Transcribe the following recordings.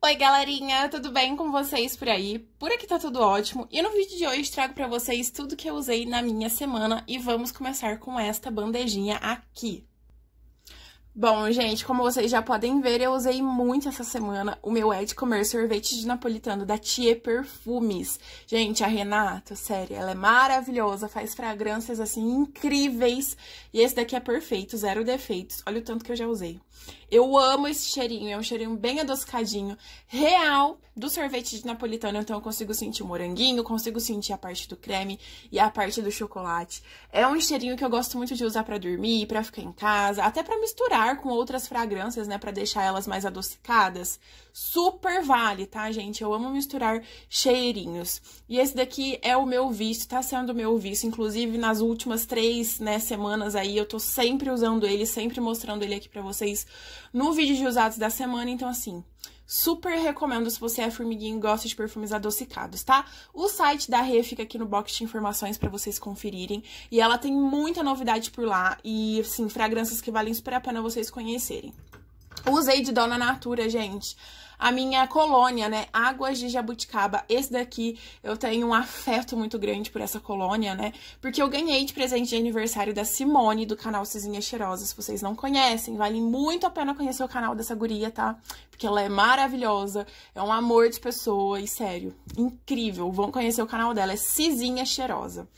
Oi, galerinha, tudo bem com vocês por aí? Por aqui tá tudo ótimo. E no vídeo de hoje trago para vocês tudo que eu usei na minha semana e vamos começar com esta bandejinha aqui. Bom, gente, como vocês já podem ver, eu usei muito essa semana o meu Ed Comer sorvete de napolitano da Tie Perfumes. Gente, a Renata, sério, ela é maravilhosa, faz fragrâncias assim incríveis. E esse daqui é perfeito, zero defeitos. Olha o tanto que eu já usei. Eu amo esse cheirinho, é um cheirinho bem adocicadinho, real do sorvete de napolitano. Então eu consigo sentir o moranguinho, consigo sentir a parte do creme e a parte do chocolate. É um cheirinho que eu gosto muito de usar para dormir, para ficar em casa, até para misturar com outras fragrâncias, né, para deixar elas mais adocicadas. Super vale, tá, gente? Eu amo misturar cheirinhos. E esse daqui é o meu vício. tá sendo o meu vício, inclusive nas últimas três, né, semanas aí eu tô sempre usando ele, sempre mostrando ele aqui para vocês no vídeo de usados da semana. Então, assim, super recomendo se você é formiguinha e gosta de perfumes adocicados, tá? O site da Rê fica aqui no box de informações para vocês conferirem. E ela tem muita novidade por lá e, assim, fragrâncias que valem super a pena vocês conhecerem. Usei de Dona Natura, gente a minha colônia, né? Águas de Jabuticaba. Esse daqui eu tenho um afeto muito grande por essa colônia, né? Porque eu ganhei de presente de aniversário da Simone, do canal Cezinha Cheirosas. Se vocês não conhecem, vale muito a pena conhecer o canal dessa guria, tá? porque ela é maravilhosa, é um amor de pessoa e sério, incrível. Vão conhecer o canal dela, é Cizinha Cheirosa.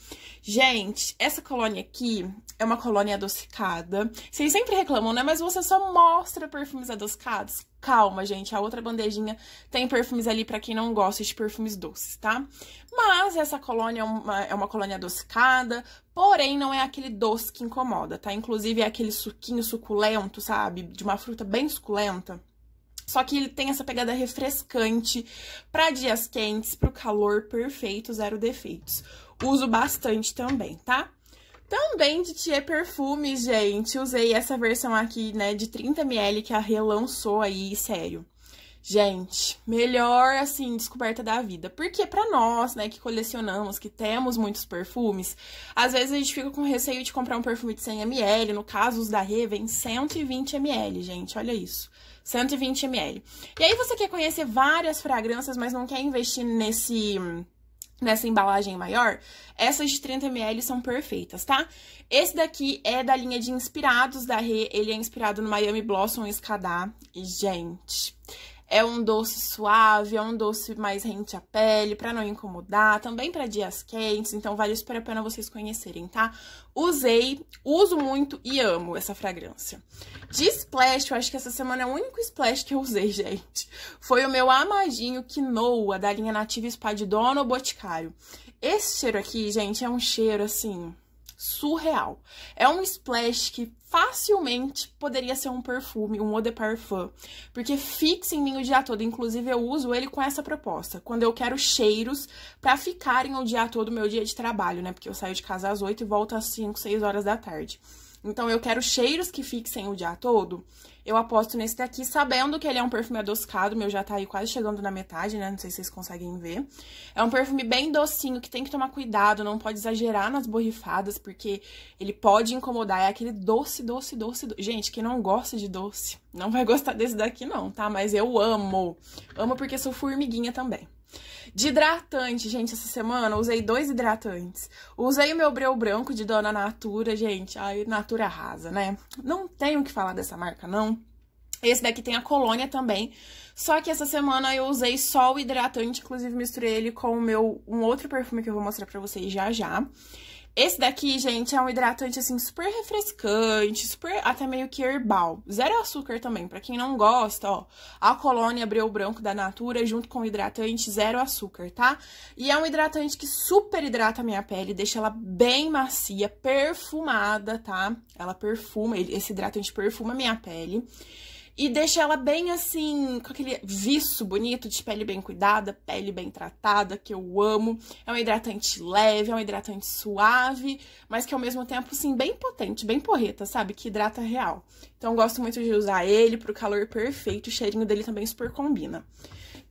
Gente, essa colônia aqui é uma colônia adocicada. Vocês sempre reclamam, né? Mas você só mostra perfumes adocicados. Calma, gente, a outra bandejinha tem perfumes ali para quem não gosta de perfumes doces, tá? Mas essa colônia é uma, é uma colônia adocicada, porém não é aquele doce que incomoda, tá? Inclusive é aquele suquinho suculento, sabe? De uma fruta bem suculenta. Só que ele tem essa pegada refrescante para dias quentes, para o calor perfeito, zero defeitos. Uso bastante também, tá? Também de Tier Perfume, gente, usei essa versão aqui, né, de 30ml que a relançou aí, sério. Gente, melhor assim, descoberta da vida. Porque para nós, né, que colecionamos, que temos muitos perfumes, às vezes a gente fica com receio de comprar um perfume de 100ml, no caso os da Rê vem 120ml, gente, olha isso. 120 ml. E aí você quer conhecer várias fragrâncias, mas não quer investir nesse nessa embalagem maior, essas de 30ml são perfeitas, tá? Esse daqui é da linha de inspirados da Rê, ele é inspirado no Miami Blossom Escadá. E, gente, é um doce suave, é um doce mais rente à pele, para não incomodar, também para dias quentes, então vale super a pena vocês conhecerem, tá? Usei, uso muito e amo essa fragrância. De splash, eu acho que essa semana é o único splash que eu usei, gente. Foi o meu amadinho Quinoa, da linha Nativa Spa de Dono Boticário. Esse cheiro aqui, gente, é um cheiro, assim, surreal. É um splash que facilmente poderia ser um perfume, um eau de parfum, porque fixa em mim o dia todo. Inclusive, eu uso ele com essa proposta, quando eu quero cheiros para ficarem o dia todo meu dia de trabalho, né? Porque eu saio de casa às 8 e volto às 5, 6 horas da tarde. Então, eu quero cheiros que fixem o dia todo. Eu aposto nesse daqui, sabendo que ele é um perfume adocicado. Meu já tá aí quase chegando na metade, né? Não sei se vocês conseguem ver. É um perfume bem docinho, que tem que tomar cuidado. Não pode exagerar nas borrifadas, porque ele pode incomodar. É aquele doce, doce, doce. doce. Gente, quem não gosta de doce, não vai gostar desse daqui não, tá? Mas eu amo. Amo porque sou formiguinha também. De hidratante, gente, essa semana usei dois hidratantes. Usei o meu Breu Branco de Dona Natura, gente. Ai, Natura arrasa, né? Não tenho o que falar dessa marca, não. Esse daqui tem a colônia também. Só que essa semana eu usei só o hidratante, inclusive misturei ele com o meu um outro perfume que eu vou mostrar pra vocês já já. Esse daqui, gente, é um hidratante, assim, super refrescante, super até meio que herbal. Zero açúcar também, pra quem não gosta, ó. A colônia Breu Branco da Natura, junto com o hidratante, zero açúcar, tá? E é um hidratante que super hidrata a minha pele, deixa ela bem macia, perfumada, tá? Ela perfuma, esse hidratante perfuma a minha pele e deixa ela bem assim, com aquele viço bonito de pele bem cuidada, pele bem tratada, que eu amo. É um hidratante leve, é um hidratante suave, mas que ao mesmo tempo, sim, bem potente, bem porreta, sabe? Que hidrata real. Então, eu gosto muito de usar ele pro calor perfeito, o cheirinho dele também super combina.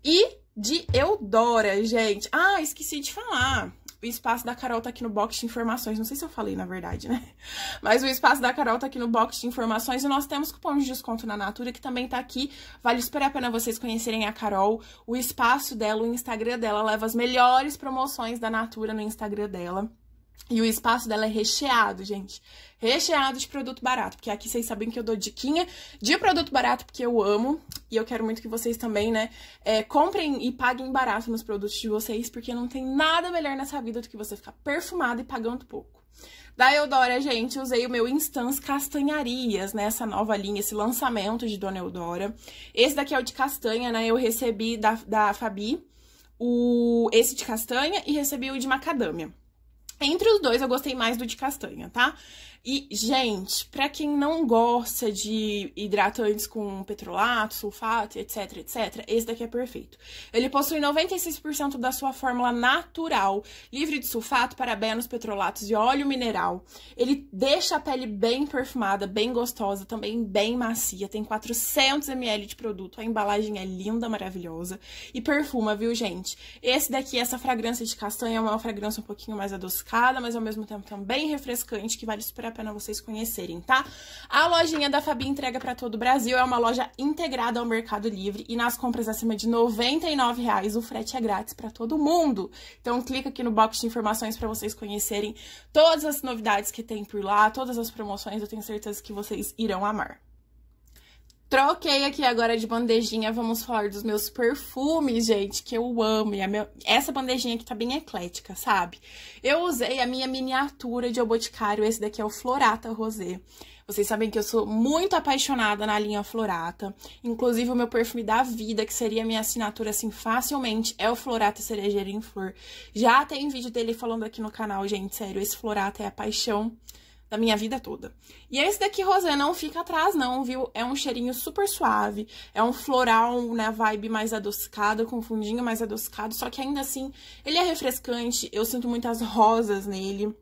E de Eudora, gente. Ah, esqueci de falar. O espaço da Carol tá aqui no box de informações. Não sei se eu falei, na verdade, né? Mas o espaço da Carol tá aqui no box de informações. E nós temos cupom de desconto na Natura, que também tá aqui. Vale super a pena vocês conhecerem a Carol. O espaço dela, o Instagram dela, leva as melhores promoções da Natura no Instagram dela. E o espaço dela é recheado, gente. Recheado de produto barato. Porque aqui vocês sabem que eu dou diquinha de produto barato, porque eu amo. E eu quero muito que vocês também, né, é, comprem e paguem barato nos produtos de vocês. Porque não tem nada melhor nessa vida do que você ficar perfumado e pagando pouco. Da Eudora, gente, usei o meu Instance Castanharias, né? Essa nova linha, esse lançamento de Dona Eudora. Esse daqui é o de castanha, né? Eu recebi da, da Fabi o, esse de castanha e recebi o de macadâmia. Entre os dois, eu gostei mais do de castanha, tá? E, gente, para quem não gosta de hidratantes com petrolato, sulfato, etc, etc, esse daqui é perfeito. Ele possui 96% da sua fórmula natural, livre de sulfato, parabenos, petrolatos e óleo mineral. Ele deixa a pele bem perfumada, bem gostosa, também bem macia. Tem 400 ml de produto, a embalagem é linda, maravilhosa e perfuma, viu, gente? Esse daqui, essa fragrância de castanha é uma fragrância um pouquinho mais adocicada, mas ao mesmo tempo também refrescante, que vale super a pena vocês conhecerem, tá? A lojinha da Fabi entrega para todo o Brasil, é uma loja integrada ao Mercado Livre e nas compras acima de R$ 99,00 o frete é grátis para todo mundo. Então clica aqui no box de informações para vocês conhecerem todas as novidades que tem por lá, todas as promoções, eu tenho certeza que vocês irão amar. Troquei aqui agora de bandejinha, vamos falar dos meus perfumes, gente, que eu amo. E meu... Essa bandejinha aqui tá bem eclética, sabe? Eu usei a minha miniatura de O Boticário, esse daqui é o Florata Rosé. Vocês sabem que eu sou muito apaixonada na linha Florata. Inclusive, o meu perfume da vida, que seria a minha assinatura, assim, facilmente, é o Florata Cerejeira em Flor. Já tem vídeo dele falando aqui no canal, gente, sério, esse Florata é a paixão da minha vida toda. E é esse daqui, Rosé, não fica atrás não, viu? É um cheirinho super suave, é um floral, né, vibe mais adocicada, com fundinho mais adocicado, só que ainda assim, ele é refrescante, eu sinto muitas rosas nele.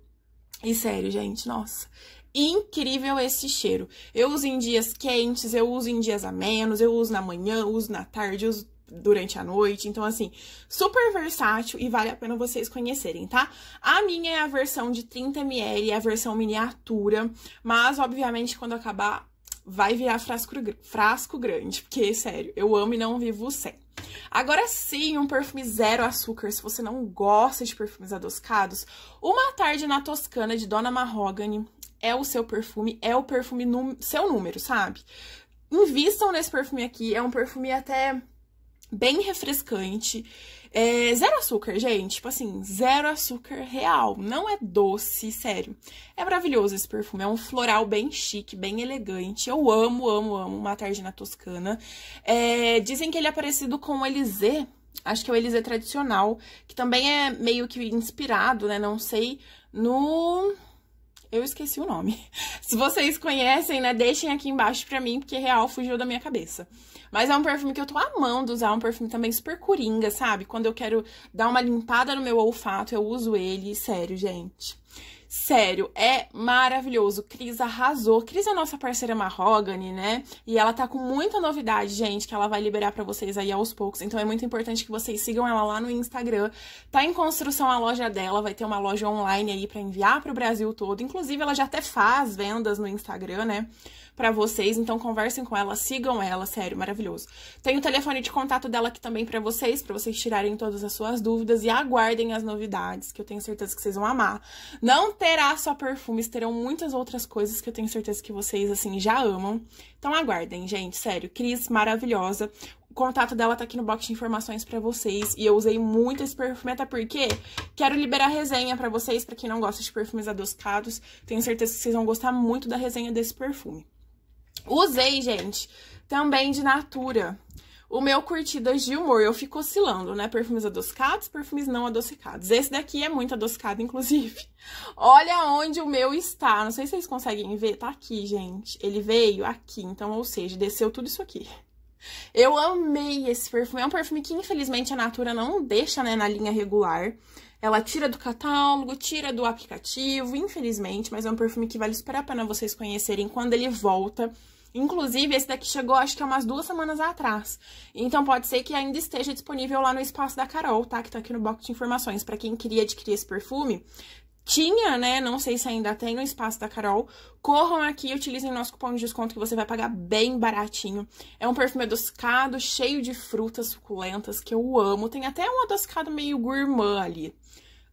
E sério, gente, nossa, incrível esse cheiro. Eu uso em dias quentes, eu uso em dias a menos, eu uso na manhã, uso na tarde, uso durante a noite. Então, assim, super versátil e vale a pena vocês conhecerem, tá? A minha é a versão de 30ml, é a versão miniatura, mas, obviamente, quando acabar, vai virar frasco, frasco grande, porque, sério, eu amo e não vivo sem. Agora sim, um perfume zero açúcar, se você não gosta de perfumes adoscados, Uma Tarde na Toscana, de Dona Mahogany, é o seu perfume, é o perfume seu número, sabe? Invistam nesse perfume aqui, é um perfume até bem refrescante. É, zero açúcar, gente. Tipo assim, zero açúcar real. Não é doce, sério. É maravilhoso esse perfume. É um floral bem chique, bem elegante. Eu amo, amo, amo uma tarde na Toscana. É, dizem que ele é parecido com o Elisê. Acho que é o Elisê tradicional, que também é meio que inspirado, né? Não sei, no eu esqueci o nome. Se vocês conhecem, né, deixem aqui embaixo pra mim, porque real fugiu da minha cabeça. Mas é um perfume que eu tô amando usar, um perfume também super coringa, sabe? Quando eu quero dar uma limpada no meu olfato, eu uso ele, sério, gente. Sério, é maravilhoso. Cris arrasou. Cris é nossa parceira Mahogany, né? E ela tá com muita novidade, gente, que ela vai liberar para vocês aí aos poucos. Então é muito importante que vocês sigam ela lá no Instagram. Tá em construção a loja dela, vai ter uma loja online aí para enviar para o Brasil todo. Inclusive, ela já até faz vendas no Instagram, né? Para vocês. Então conversem com ela, sigam ela, sério, maravilhoso. Tem o telefone de contato dela aqui também para vocês, para vocês tirarem todas as suas dúvidas e aguardem as novidades, que eu tenho certeza que vocês vão amar. Não terá só perfumes, terão muitas outras coisas que eu tenho certeza que vocês, assim, já amam. Então aguardem, gente, sério. Cris, maravilhosa. O contato dela tá aqui no box de informações pra vocês. E eu usei muito esse perfume, até porque quero liberar resenha pra vocês, pra quem não gosta de perfumes adoscados. Tenho certeza que vocês vão gostar muito da resenha desse perfume. Usei, gente, também de Natura. O meu curtidas é de humor, eu fico oscilando, né? Perfumes adocicados, perfumes não adocicados. Esse daqui é muito adocicado, inclusive. Olha onde o meu está. Não sei se vocês conseguem ver. Tá aqui, gente. Ele veio aqui, então, ou seja, desceu tudo isso aqui. Eu amei esse perfume. É um perfume que, infelizmente, a Natura não deixa né, na linha regular. Ela tira do catálogo, tira do aplicativo, infelizmente, mas é um perfume que vale super a pena vocês conhecerem quando ele volta. Inclusive, esse daqui chegou acho que há umas duas semanas atrás. Então pode ser que ainda esteja disponível lá no espaço da Carol, tá? Que tá aqui no box de informações. para quem queria adquirir esse perfume, tinha, né? Não sei se ainda tem no espaço da Carol. Corram aqui e utilizem nosso cupom de desconto que você vai pagar bem baratinho. É um perfume adocicado, cheio de frutas suculentas que eu amo. Tem até um adocicado meio gourmand ali.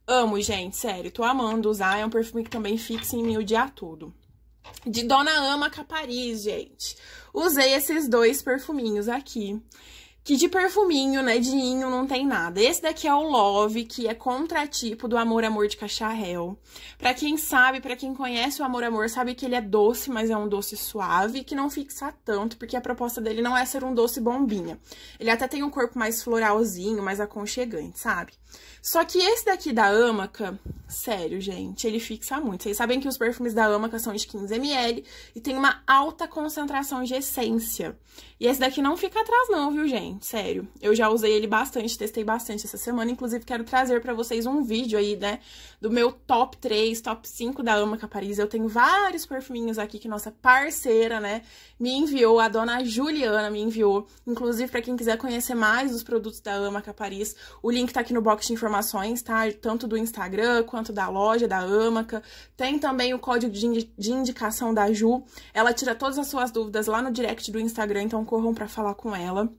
Amo, gente, sério, tô amando usar. É um perfume que também fixa em mim o dia todo de Dona Ama Capariz, gente. Usei esses dois perfuminhos aqui que de perfuminho, né, de ninho, não tem nada. Esse daqui é o Love, que é contratipo do Amor Amor de Cacharel. Pra quem sabe, pra quem conhece o Amor Amor, sabe que ele é doce, mas é um doce suave, que não fixa tanto, porque a proposta dele não é ser um doce bombinha. Ele até tem um corpo mais floralzinho, mais aconchegante, sabe? Só que esse daqui da Amaca, sério, gente, ele fixa muito. Vocês sabem que os perfumes da Amaca são de 15ml e tem uma alta concentração de essência. E esse daqui não fica atrás não, viu, gente? sério. Eu já usei ele bastante, testei bastante essa semana. Inclusive, quero trazer para vocês um vídeo aí, né, do meu top 3, top 5 da Amaca Paris Eu tenho vários perfuminhos aqui que nossa parceira, né, me enviou, a dona Juliana me enviou. Inclusive, para quem quiser conhecer mais os produtos da Amaca Paris o link tá aqui no box de informações, tá? Tanto do Instagram quanto da loja da Amaca. Tem também o código de indicação da Ju. Ela tira todas as suas dúvidas lá no direct do Instagram, então corram para falar com ela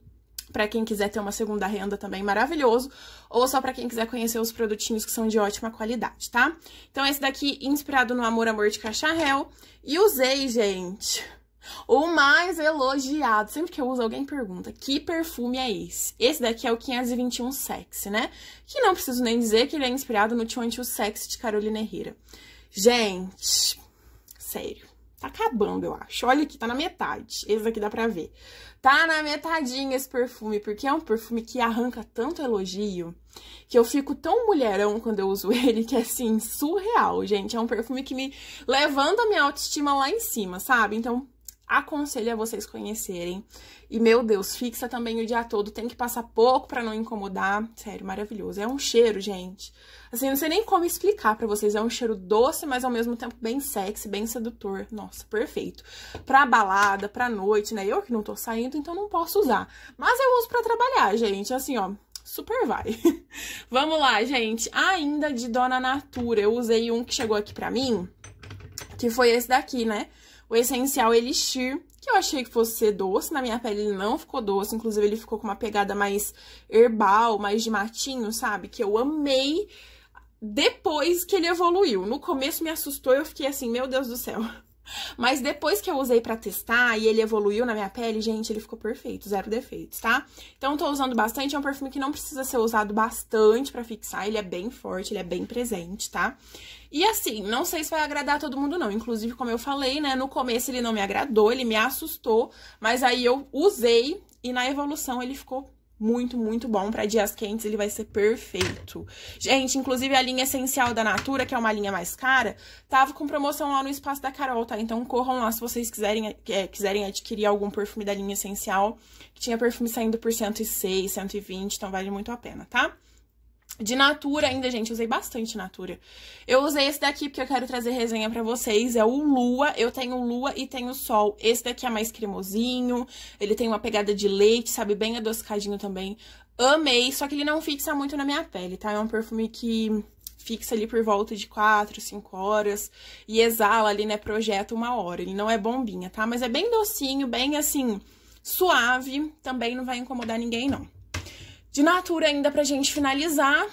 para quem quiser ter uma segunda renda também maravilhoso, ou só para quem quiser conhecer os produtinhos que são de ótima qualidade, tá? Então esse daqui inspirado no Amor Amor de Cacharel e usei, gente, o mais elogiado. Sempre que eu uso, alguém pergunta: que perfume é esse? Esse daqui é o 521 Sexy, né? Que não preciso nem dizer que ele é inspirado no 22 Sexy de Carolina Herrera. Gente, sério. Tá acabando, eu acho. Olha aqui, tá na metade. Esse daqui dá pra ver tá na metadinha esse perfume, porque é um perfume que arranca tanto elogio, que eu fico tão mulherão quando eu uso ele, que é assim, surreal, gente. É um perfume que me levanta a minha autoestima lá em cima, sabe? Então, aconselho a vocês conhecerem. E meu Deus, fixa também o dia todo, tem que passar pouco para não incomodar. Sério, maravilhoso. É um cheiro, gente. Assim, não sei nem como explicar para vocês, é um cheiro doce, mas ao mesmo tempo bem sexy, bem sedutor. Nossa, perfeito. Pra balada, pra noite, né? Eu que não tô saindo, então não posso usar. Mas eu uso para trabalhar, gente. Assim, ó, super vai. Vamos lá, gente. Ainda de Dona Natura, eu usei um que chegou aqui pra mim, que foi esse daqui, né? o essencial Elixir, que eu achei que fosse ser doce, na minha pele ele não ficou doce, inclusive ele ficou com uma pegada mais herbal, mais de matinho, sabe? Que eu amei depois que ele evoluiu. No começo me assustou, eu fiquei assim, meu Deus do céu. Mas depois que eu usei para testar e ele evoluiu na minha pele, gente, ele ficou perfeito, zero defeitos, tá? Então eu tô usando bastante, é um perfume que não precisa ser usado bastante para fixar, ele é bem forte, ele é bem presente, tá? E assim, não sei se vai agradar todo mundo não, inclusive como eu falei, né, no começo ele não me agradou, ele me assustou, mas aí eu usei e na evolução ele ficou muito, muito bom. Para dias quentes, ele vai ser perfeito. Gente, inclusive a linha essencial da Natura, que é uma linha mais cara, tava com promoção lá no espaço da Carol, tá? Então corram lá se vocês quiserem, é, quiserem adquirir algum perfume da linha essencial, que tinha perfume saindo por 106, 120, então vale muito a pena, tá? De Natura ainda, gente, usei bastante Natura. Eu usei esse daqui porque eu quero trazer resenha pra vocês, é o Lua. Eu tenho Lua e tenho Sol. Esse daqui é mais cremosinho, ele tem uma pegada de leite, sabe? Bem adocicadinho também. Amei, só que ele não fixa muito na minha pele, tá? É um perfume que fixa ali por volta de 4, 5 horas e exala ali, né, projeta uma hora. Ele não é bombinha, tá? Mas é bem docinho, bem, assim, suave, também não vai incomodar ninguém, não. De Natura, ainda pra gente finalizar,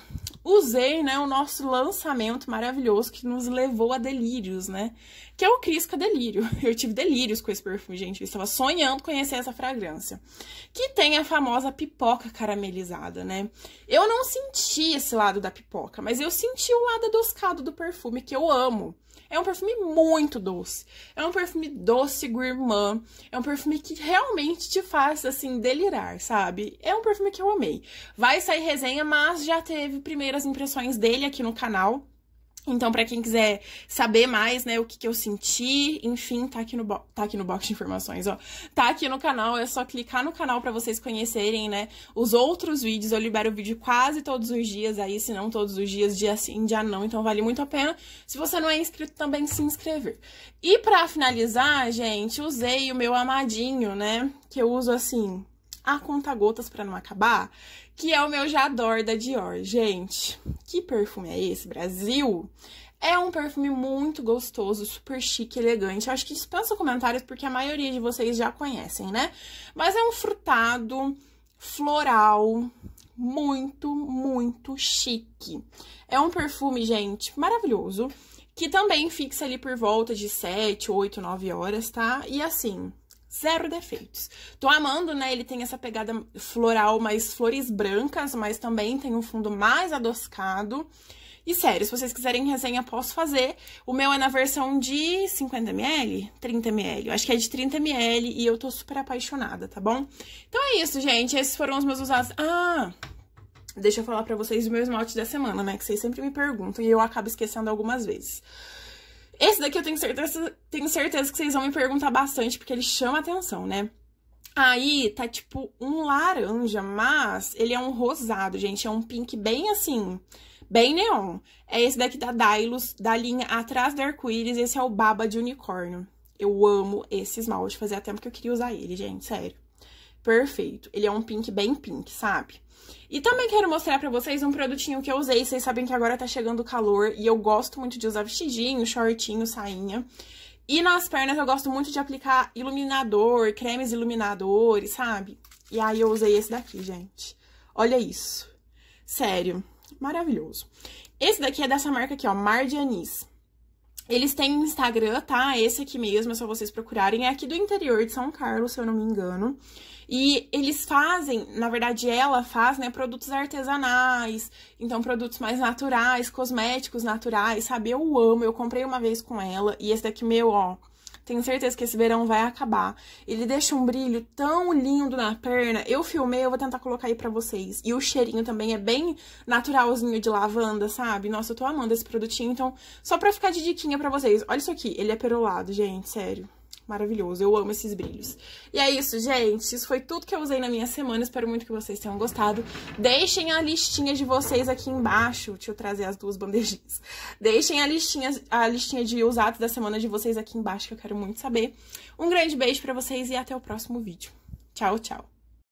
usei, né, o nosso lançamento maravilhoso que nos levou a delírios, né? que é o com delírio. Eu tive delírios com esse perfume, gente. Eu estava sonhando conhecer essa fragrância. Que tem a famosa pipoca caramelizada, né? Eu não senti esse lado da pipoca, mas eu senti o lado adoscado do perfume, que eu amo. É um perfume muito doce. É um perfume doce gourmand. É um perfume que realmente te faz, assim, delirar, sabe? É um perfume que eu amei. Vai sair resenha, mas já teve primeiras impressões dele aqui no canal. Então, para quem quiser saber mais, né, o que, que eu senti, enfim, tá aqui, no tá aqui no box de informações, ó. Tá aqui no canal, é só clicar no canal para vocês conhecerem, né, os outros vídeos. Eu libero vídeo quase todos os dias aí, se não todos os dias, dia sim, dia não. Então, vale muito a pena, se você não é inscrito, também se inscrever. E para finalizar, gente, usei o meu amadinho, né, que eu uso assim a conta-gotas para não acabar, que é o meu Jador da Dior. Gente, que perfume é esse, Brasil? É um perfume muito gostoso, super chique, elegante. acho que dispensa comentários porque a maioria de vocês já conhecem, né? Mas é um frutado, floral, muito, muito chique. É um perfume, gente, maravilhoso, que também fixa ali por volta de 7, 8, 9 horas, tá? E assim, zero defeitos. Tô amando, né? Ele tem essa pegada floral, mais flores brancas, mas também tem um fundo mais adoscado. E sério, se vocês quiserem resenha, posso fazer. O meu é na versão de 50ml, 30ml. Eu acho que é de 30ml e eu tô super apaixonada, tá bom? Então é isso, gente. Esses foram os meus usados. Ah! Deixa eu falar pra vocês o meu esmalte da semana, né? Que vocês sempre me perguntam e eu acabo esquecendo algumas vezes. Esse daqui eu tenho certeza, tenho certeza que vocês vão me perguntar bastante, porque ele chama atenção, né? Aí tá tipo um laranja, mas ele é um rosado, gente. É um pink bem assim, bem neon. É esse daqui da Dylos, da linha Atrás do Arco-Íris. Esse é o Baba de Unicórnio. Eu amo esse esmalte. Fazia tempo que eu queria usar ele, gente, sério perfeito. Ele é um pink bem pink, sabe? E também quero mostrar pra vocês um produtinho que eu usei. Vocês sabem que agora tá chegando o calor e eu gosto muito de usar vestidinho, shortinho, sainha. E nas pernas eu gosto muito de aplicar iluminador, cremes iluminadores, sabe? E aí eu usei esse daqui, gente. Olha isso. Sério, maravilhoso. Esse daqui é dessa marca aqui, ó, Mar de Anis. Eles têm Instagram, tá? Esse aqui mesmo, é só vocês procurarem. É aqui do interior de São Carlos, se eu não me engano. E eles fazem, na verdade ela faz, né, produtos artesanais, então produtos mais naturais, cosméticos naturais, sabe? Eu amo, eu comprei uma vez com ela e esse daqui meu, ó, tenho certeza que esse verão vai acabar. Ele deixa um brilho tão lindo na perna. Eu filmei, eu vou tentar colocar aí pra vocês. E o cheirinho também é bem naturalzinho de lavanda, sabe? Nossa, eu tô amando esse produtinho. Então, só pra ficar de diquinha pra vocês. Olha isso aqui, ele é perolado, gente, sério maravilhoso. Eu amo esses brilhos. E é isso, gente. Isso foi tudo que eu usei na minha semana. Espero muito que vocês tenham gostado. Deixem a listinha de vocês aqui embaixo. Deixa eu trazer as duas bandejinhas. Deixem a listinha, a listinha de usados da semana de vocês aqui embaixo, que eu quero muito saber. Um grande beijo pra vocês e até o próximo vídeo. Tchau, tchau.